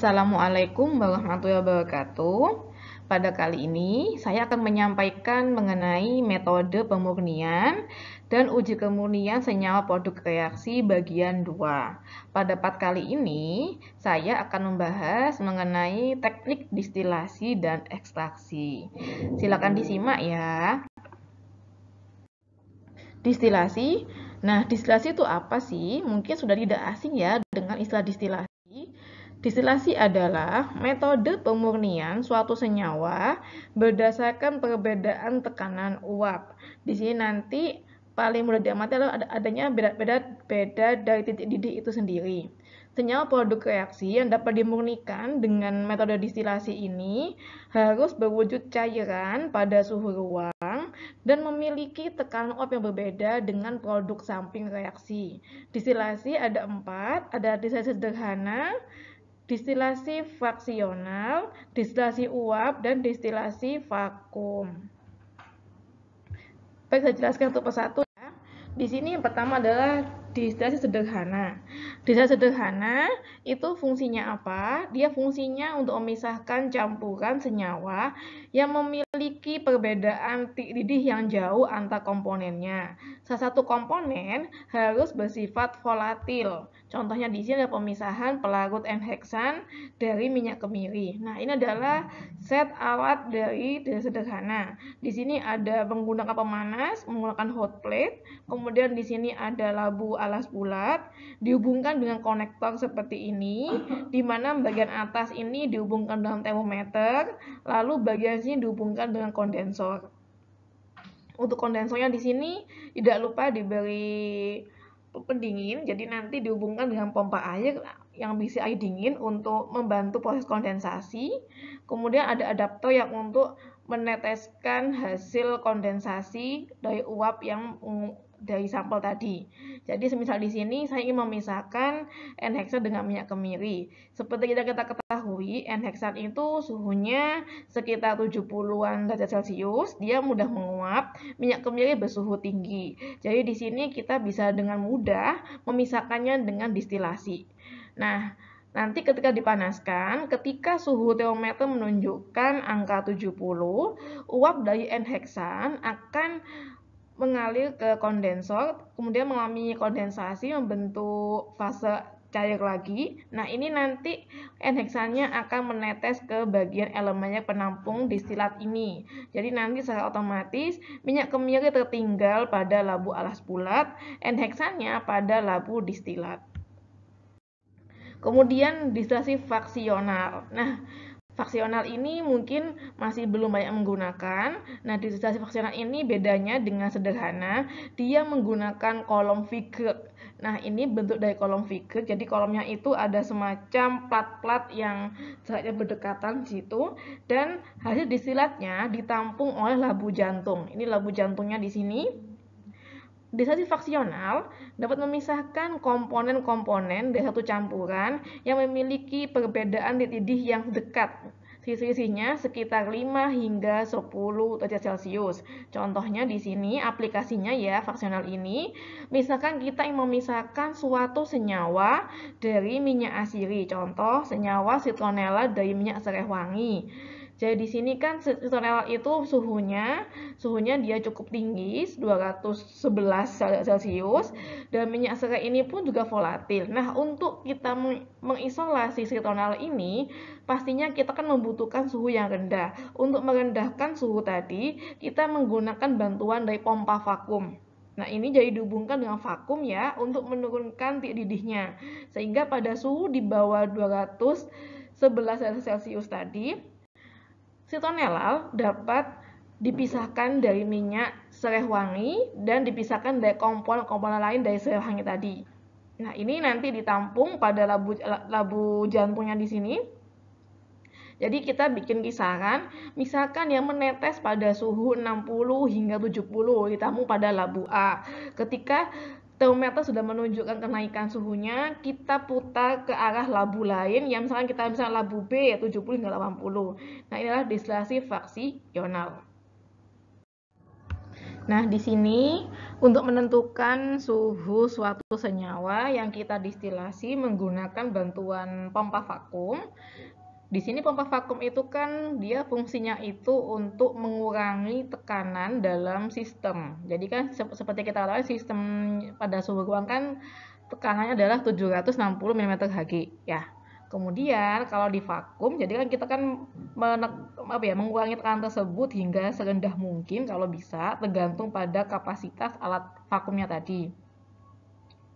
Assalamualaikum warahmatullahi wabarakatuh. Pada kali ini saya akan menyampaikan mengenai metode pemurnian dan uji kemurnian senyawa produk reaksi bagian 2. Pada part kali ini saya akan membahas mengenai teknik distilasi dan ekstraksi. Silakan disimak ya. Distilasi Nah, distilasi itu apa sih? Mungkin sudah tidak asing ya dengan istilah distilasi Distilasi adalah metode pemurnian suatu senyawa berdasarkan perbedaan tekanan uap. Di sini nanti paling mudah diamati adalah adanya beda-beda beda dari titik didih itu sendiri. Senyawa produk reaksi yang dapat dimurnikan dengan metode distilasi ini harus berwujud cairan pada suhu ruang dan memiliki tekanan uap yang berbeda dengan produk samping reaksi. Distilasi ada empat, ada distilasi sederhana, distilasi fraksional, distilasi uap, dan distilasi vakum. Baik, saya jelaskan satu persatu ya. Di sini yang pertama adalah distilasi sederhana. Distilasi sederhana itu fungsinya apa? Dia fungsinya untuk memisahkan campuran senyawa yang memiliki perbedaan titik didih yang jauh antar komponennya. Salah satu komponen harus bersifat volatil. Contohnya di sini ada pemisahan pelarut n heksan dari minyak kemiri. Nah, ini adalah set alat dari tidak sederhana. Di sini ada menggunakan pemanas, menggunakan hot plate, kemudian di sini ada labu alas bulat dihubungkan dengan konektor seperti ini di mana bagian atas ini dihubungkan dengan termometer, lalu bagian sini dihubungkan dengan kondensor. Untuk kondensornya di sini tidak lupa diberi pendingin, jadi nanti dihubungkan dengan pompa air yang bisa air dingin untuk membantu proses kondensasi. Kemudian ada adaptor yang untuk meneteskan hasil kondensasi dari uap yang dari sampel tadi. Jadi semisal di sini saya ingin memisahkan n-hexan dengan minyak kemiri. Seperti kita kita ketahui, n-hexan itu suhunya sekitar 70-an derajat Celcius, dia mudah menguap, minyak kemiri bersuhu tinggi. Jadi di sini kita bisa dengan mudah memisahkannya dengan distilasi. Nah, Nanti ketika dipanaskan, ketika suhu teometer menunjukkan angka 70, uap dari N-heksan akan mengalir ke kondensor, kemudian mengalami kondensasi membentuk fase cair lagi. Nah, ini nanti N-heksannya akan menetes ke bagian elemennya penampung distilat ini. Jadi nanti secara otomatis minyak kemiri tertinggal pada labu alas bulat, N-heksannya pada labu distilat. Kemudian distrasi faksional. Nah, faksional ini mungkin masih belum banyak menggunakan. Nah, distrasi faksional ini bedanya dengan sederhana, dia menggunakan kolom figure. Nah, ini bentuk dari kolom figure. Jadi kolomnya itu ada semacam plat-plat yang jaraknya berdekatan di situ dan hasil disilatnya ditampung oleh labu jantung. Ini labu jantungnya di sini. Desasi faksional dapat memisahkan komponen-komponen dari satu campuran yang memiliki perbedaan didih yang dekat sisi-sisinya sekitar 5 hingga 10 derajat Celcius. Contohnya di sini aplikasinya ya fraksional ini, misalkan kita yang memisahkan suatu senyawa dari minyak asiri. Contoh senyawa citronella dari minyak sereh wangi. Jadi di sini kan susu itu suhunya, suhunya dia cukup tinggi 211 Celcius dan minyak serai ini pun juga volatil. Nah, untuk kita mengisolasi sitonal ini, pastinya kita kan membutuhkan suhu yang rendah. Untuk merendahkan suhu tadi, kita menggunakan bantuan dari pompa vakum. Nah, ini jadi dihubungkan dengan vakum ya untuk menurunkan titik didihnya. Sehingga pada suhu di bawah 211 Celcius tadi, Sitonelal dapat dipisahkan dari minyak sereh wangi dan dipisahkan dari komponen-komponen lain dari sereh wangi tadi. Nah, ini nanti ditampung pada labu labu jantungnya di sini. Jadi kita bikin kisaran, misalkan yang menetes pada suhu 60 hingga 70 ditampung pada labu A. Ketika termometer sudah menunjukkan kenaikan suhunya, kita putar ke arah labu lain, yang misalkan kita misalnya labu B 70 ya, hingga 80. Nah, inilah distillasi fraksional. Nah, di sini untuk menentukan suhu suatu senyawa yang kita distilasi menggunakan bantuan pompa vakum, di sini pompa vakum itu kan dia fungsinya itu untuk mengurangi tekanan dalam sistem. Jadi kan seperti kita tahu sistem pada suhu ruang kan tekanannya adalah 760 mm Hg ya. Kemudian kalau di vakum jadi kan kita kan menek, apa ya, mengurangi tekanan tersebut hingga serendah mungkin kalau bisa tergantung pada kapasitas alat vakumnya tadi.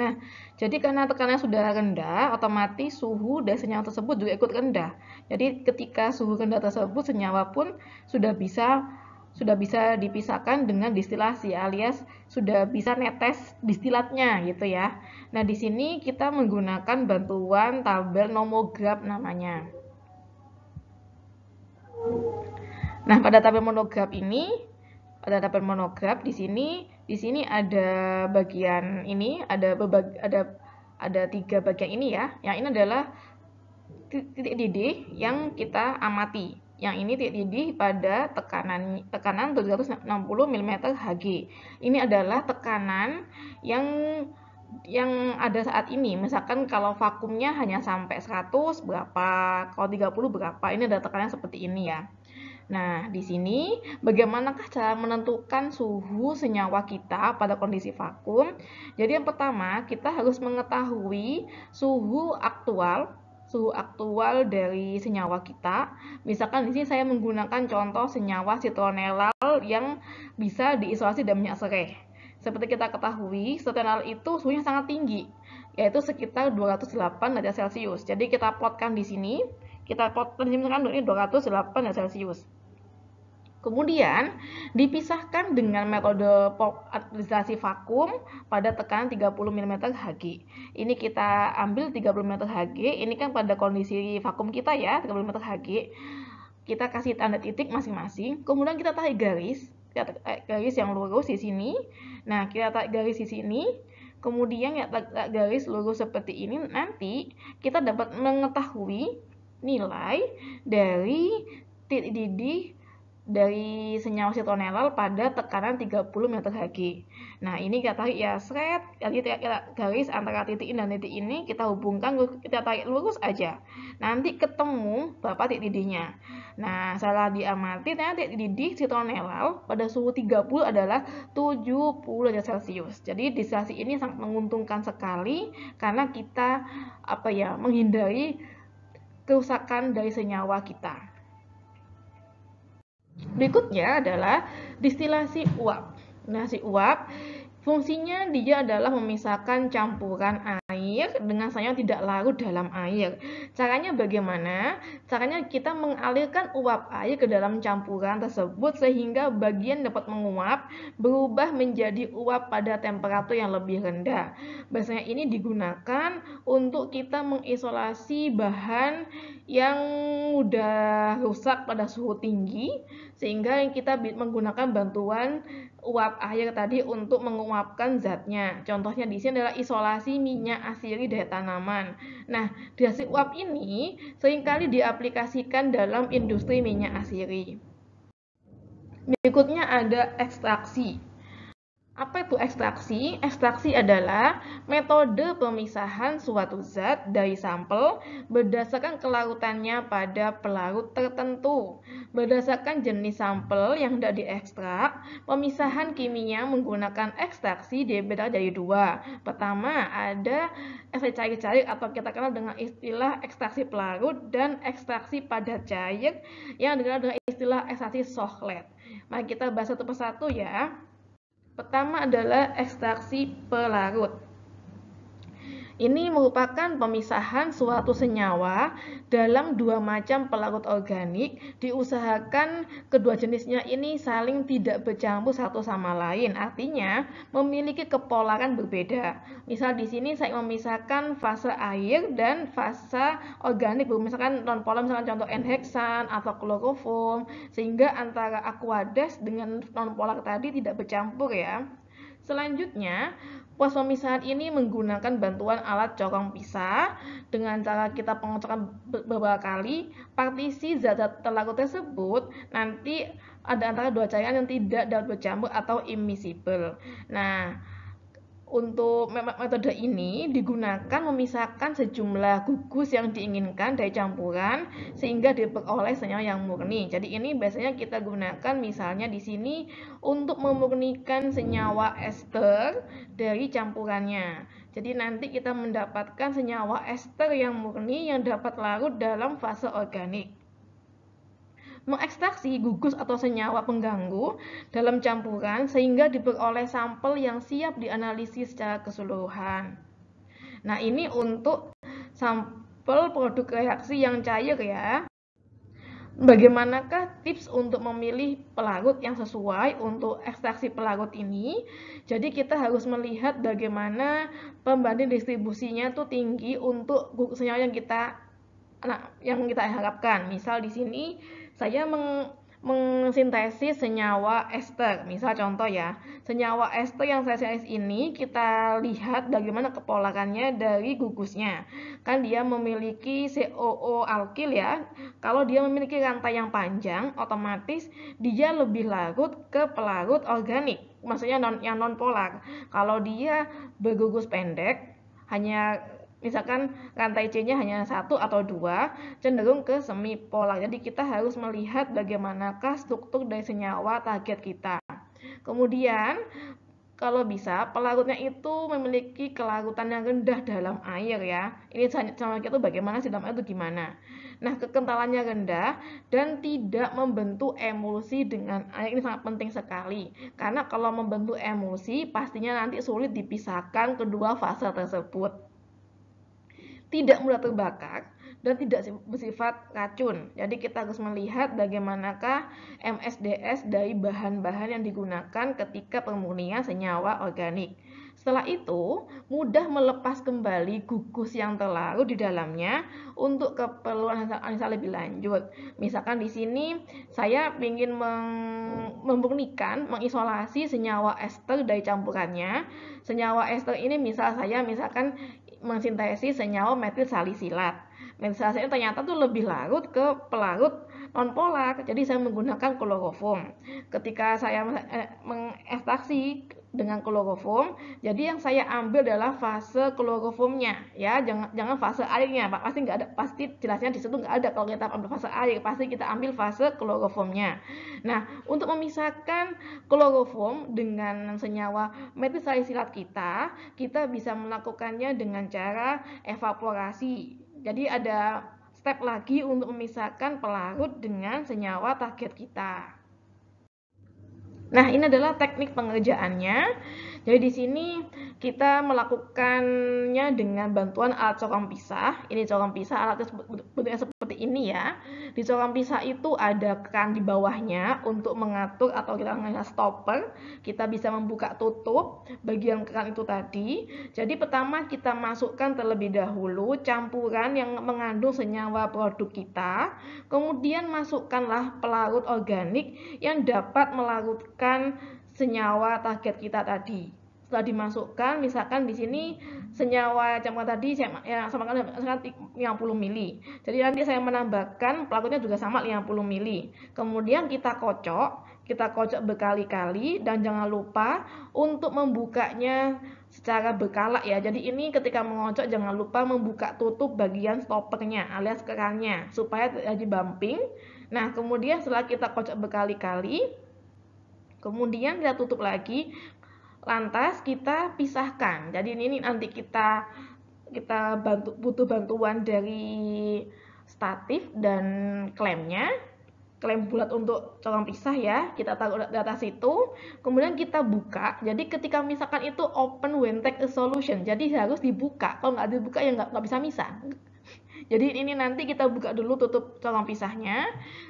Nah, jadi karena tekanan sudah rendah, otomatis suhu dan senyawa tersebut juga ikut rendah. Jadi ketika suhu rendah tersebut, senyawa pun sudah bisa sudah bisa dipisahkan dengan distilasi alias sudah bisa netes distilatnya gitu ya. Nah, di sini kita menggunakan bantuan tabel nomograf namanya. Nah, pada tabel monograf ini tabel monograf di sini di sini ada bagian ini ada ada ada tiga bagian ini ya yang ini adalah titik didih yang kita amati yang ini titik didih pada tekanan tekanan 760 mm Hg ini adalah tekanan yang yang ada saat ini misalkan kalau vakumnya hanya sampai 100 berapa kalau 30 berapa ini ada tekanan seperti ini ya Nah, di sini bagaimanakah cara menentukan suhu senyawa kita pada kondisi vakum? Jadi yang pertama, kita harus mengetahui suhu aktual suhu aktual dari senyawa kita. Misalkan di sini saya menggunakan contoh senyawa sitronelal yang bisa diisolasi dan minyak sereh. Seperti kita ketahui, sitronelal itu suhunya sangat tinggi, yaitu sekitar 208 derajat Celcius. Jadi kita plotkan di sini, kita plotkan di sini 208 derajat Celcius. Kemudian dipisahkan dengan metode polarisasi vakum pada tekanan 30 mm Hg. Ini kita ambil 30 mm Hg, ini kan pada kondisi vakum kita ya, 30 mm Hg. Kita kasih tanda titik masing-masing, kemudian kita tarik garis, kita tarik eh, garis yang lurus di sini. Nah, kita tarik garis di sini, kemudian ya tarik garis lurus seperti ini nanti kita dapat mengetahui nilai dari titik didih dari senyawa sitonelal pada tekanan 30 meter Hg. Nah, ini kita tarik ya seret, jadi garis antara titik ini dan titik ini kita hubungkan, kita tarik lurus aja. Nanti ketemu berapa titik didihnya. Nah, salah diamati ternyata titik didih sitonelal pada suhu 30 adalah 70 derajat Celcius. Jadi, distilasi ini sangat menguntungkan sekali karena kita apa ya menghindari kerusakan dari senyawa kita. Berikutnya adalah distilasi uap. Nah, si uap Fungsinya dia adalah memisahkan campuran air dengan sayur tidak larut dalam air. Caranya bagaimana? Caranya kita mengalirkan uap air ke dalam campuran tersebut sehingga bagian dapat menguap berubah menjadi uap pada temperatur yang lebih rendah. Biasanya ini digunakan untuk kita mengisolasi bahan yang mudah rusak pada suhu tinggi sehingga kita menggunakan bantuan uap air tadi untuk menguapkan zatnya. Contohnya di sini adalah isolasi minyak asiri dari tanaman. Nah, hasil uap ini seringkali diaplikasikan dalam industri minyak asiri. Berikutnya ada ekstraksi. Apa itu ekstraksi? Ekstraksi adalah metode pemisahan suatu zat dari sampel berdasarkan kelarutannya pada pelarut tertentu. Berdasarkan jenis sampel yang tidak diekstrak, pemisahan kimia menggunakan ekstraksi beda dari dua. Pertama, ada ekstraksi cair-cair atau kita kenal dengan istilah ekstraksi pelarut dan ekstraksi pada cair yang dikenal dengan istilah ekstraksi sohlet. Mari kita bahas satu persatu ya. Pertama adalah ekstraksi pelarut. Ini merupakan pemisahan suatu senyawa dalam dua macam pelarut organik. Diusahakan kedua jenisnya ini saling tidak bercampur satu sama lain. Artinya memiliki kepolaran berbeda. Misal di sini saya memisahkan fase air dan fase organik. Misalkan nonpolar misalkan contoh N-heksan atau kloroform sehingga antara aquades dengan nonpolar tadi tidak bercampur ya. Selanjutnya, pos pemisahan ini menggunakan bantuan alat cokong pisah dengan cara kita pengocokan beberapa kali partisi zat-zat terlarut tersebut nanti ada antara dua cairan yang tidak dapat bercampur atau immiscible. Nah, untuk metode ini digunakan memisahkan sejumlah gugus yang diinginkan dari campuran sehingga diperoleh senyawa yang murni. Jadi ini biasanya kita gunakan misalnya di sini untuk memurnikan senyawa ester dari campurannya. Jadi nanti kita mendapatkan senyawa ester yang murni yang dapat larut dalam fase organik mengekstraksi gugus atau senyawa pengganggu dalam campuran sehingga diperoleh sampel yang siap dianalisis secara keseluruhan. Nah, ini untuk sampel produk reaksi yang cair ya. Bagaimanakah tips untuk memilih pelarut yang sesuai untuk ekstraksi pelarut ini? Jadi kita harus melihat bagaimana pembanding distribusinya tuh tinggi untuk gugus senyawa yang kita nah, yang kita harapkan. Misal di sini saya meng mengsintesis senyawa ester. Misal contoh ya, senyawa ester yang saya sintesis ini kita lihat bagaimana kepolakannya dari gugusnya. Kan dia memiliki COO alkil ya. Kalau dia memiliki rantai yang panjang, otomatis dia lebih larut ke pelarut organik. Maksudnya non, yang non polar. Kalau dia bergugus pendek, hanya misalkan rantai C-nya hanya satu atau dua, cenderung ke semi pola Jadi kita harus melihat bagaimanakah struktur dari senyawa target kita. Kemudian kalau bisa pelarutnya itu memiliki kelarutan yang rendah dalam air ya. Ini sama kita bagaimana sih dalam air itu gimana. Nah, kekentalannya rendah dan tidak membentuk emulsi dengan air ini sangat penting sekali. Karena kalau membentuk emulsi pastinya nanti sulit dipisahkan kedua fase tersebut tidak mudah terbakar dan tidak bersifat racun. Jadi kita harus melihat bagaimanakah MSDS dari bahan-bahan yang digunakan ketika pemurnian senyawa organik. Setelah itu, mudah melepas kembali gugus yang terlarut di dalamnya untuk keperluan analisa lebih lanjut. Misalkan di sini saya ingin meng mengisolasi senyawa ester dari campurannya. Senyawa ester ini misal saya misalkan mensintesis senyawa metil salisilat. Metil salisilat ternyata tuh lebih larut ke pelarut nonpolar. Jadi saya menggunakan klorofom. Ketika saya eh, mengekstraksi dengan klorofom. Jadi yang saya ambil adalah fase klorofomnya ya, jangan jangan fase airnya, Pak. Pasti nggak ada pasti jelasnya di situ nggak ada kalau kita ambil fase air, pasti kita ambil fase klorofomnya. Nah, untuk memisahkan klorofom dengan senyawa metilsalisilat kita, kita bisa melakukannya dengan cara evaporasi. Jadi ada step lagi untuk memisahkan pelarut dengan senyawa target kita. Nah, ini adalah teknik pengerjaannya. Jadi di sini kita melakukannya dengan bantuan alat cokong pisah. Ini cokong pisah alatnya bentuknya seperti ini ya. Di cokong pisah itu ada keran di bawahnya untuk mengatur atau kita namanya stopper. Kita bisa membuka tutup bagian keran itu tadi. Jadi pertama kita masukkan terlebih dahulu campuran yang mengandung senyawa produk kita. Kemudian masukkanlah pelarut organik yang dapat melarutkan senyawa target kita tadi. Setelah dimasukkan, misalkan di sini senyawa camkan tadi saya, ya, sama kan 50 mili. Jadi nanti saya menambahkan pelakunya juga sama 50 mili. Kemudian kita kocok, kita kocok berkali-kali dan jangan lupa untuk membukanya secara berkala ya. Jadi ini ketika mengocok jangan lupa membuka tutup bagian stoppernya alias kerannya supaya terjadi bumping. Nah, kemudian setelah kita kocok berkali-kali, Kemudian kita tutup lagi, lantas kita pisahkan. Jadi ini nanti kita kita bantu, butuh bantuan dari statif dan klemnya klem bulat untuk colong pisah ya kita taruh di atas itu, kemudian kita buka jadi ketika misalkan itu open when take a solution jadi harus dibuka kalau nggak dibuka ya nggak, nggak bisa misah jadi ini nanti kita buka dulu tutup colong pisahnya,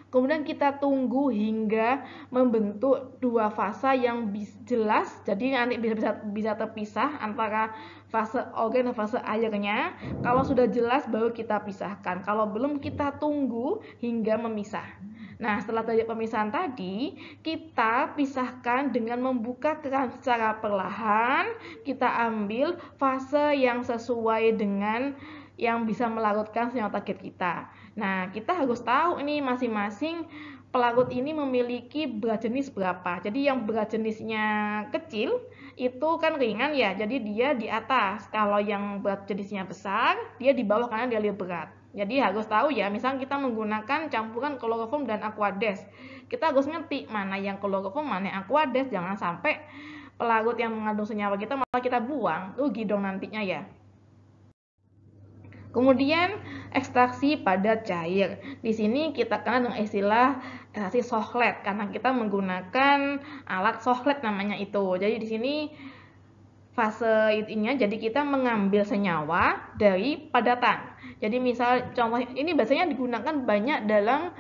kemudian kita tunggu hingga membentuk dua fase yang jelas. Jadi nanti bisa bisa bisa terpisah antara fase organ dan fase airnya. Kalau sudah jelas baru kita pisahkan. Kalau belum kita tunggu hingga memisah. Nah, setelah terjadi pemisahan tadi, kita pisahkan dengan membuka keran secara perlahan. Kita ambil fase yang sesuai dengan yang bisa melarutkan senyawa target kita. Nah, kita harus tahu ini masing-masing pelarut ini memiliki berat jenis berapa. Jadi yang berat jenisnya kecil itu kan ringan ya, jadi dia di atas. Kalau yang berat jenisnya besar, dia di bawah karena dia lebih berat. Jadi harus tahu ya, misalnya kita menggunakan campuran kloroform dan aquades. Kita harus ngerti mana yang kloroform, mana yang aquades, jangan sampai pelarut yang mengandung senyawa kita malah kita buang, rugi dong nantinya ya. Kemudian ekstraksi pada cair. Di sini kita kenal dengan istilah ekstraksi sohlet karena kita menggunakan alat sohlet namanya itu. Jadi di sini fase itunya jadi kita mengambil senyawa dari padatan. Jadi misal contoh ini biasanya digunakan banyak dalam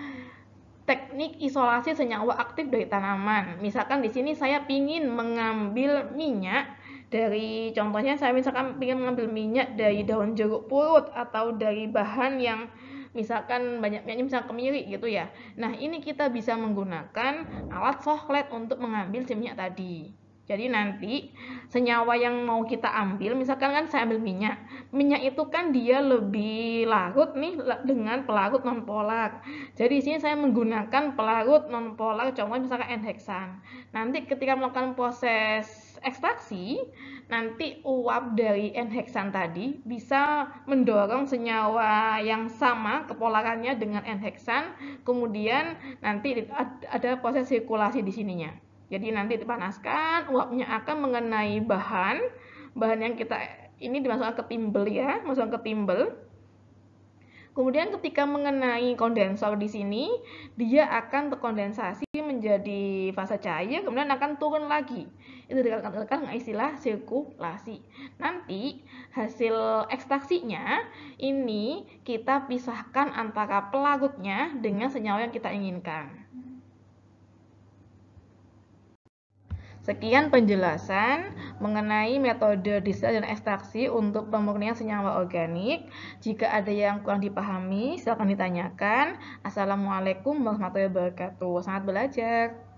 teknik isolasi senyawa aktif dari tanaman. Misalkan di sini saya ingin mengambil minyak dari contohnya saya misalkan ingin mengambil minyak dari daun jeruk purut atau dari bahan yang misalkan banyak minyak misalkan kemiri gitu ya nah ini kita bisa menggunakan alat sohlet untuk mengambil si minyak tadi jadi nanti senyawa yang mau kita ambil, misalkan kan saya ambil minyak. Minyak itu kan dia lebih larut nih dengan pelarut nonpolar. Jadi di sini saya menggunakan pelarut nonpolar, contohnya misalkan N-heksan. Nanti ketika melakukan proses ekstraksi, nanti uap dari N-heksan tadi bisa mendorong senyawa yang sama kepolarannya dengan N-heksan, kemudian nanti ada proses sirkulasi di sininya. Jadi nanti dipanaskan, uapnya akan mengenai bahan, bahan yang kita ini dimasukkan ke timbel ya, masukkan ke timbel. Kemudian ketika mengenai kondensor di sini, dia akan terkondensasi menjadi fase cair, kemudian akan turun lagi. Itu dikatakan istilah sirkulasi. Nanti hasil ekstraksinya ini kita pisahkan antara pelagutnya dengan senyawa yang kita inginkan. Sekian penjelasan mengenai metode distilasi dan ekstraksi untuk pemurnian senyawa organik. Jika ada yang kurang dipahami, silakan ditanyakan. Assalamualaikum warahmatullahi wabarakatuh. Sangat belajar.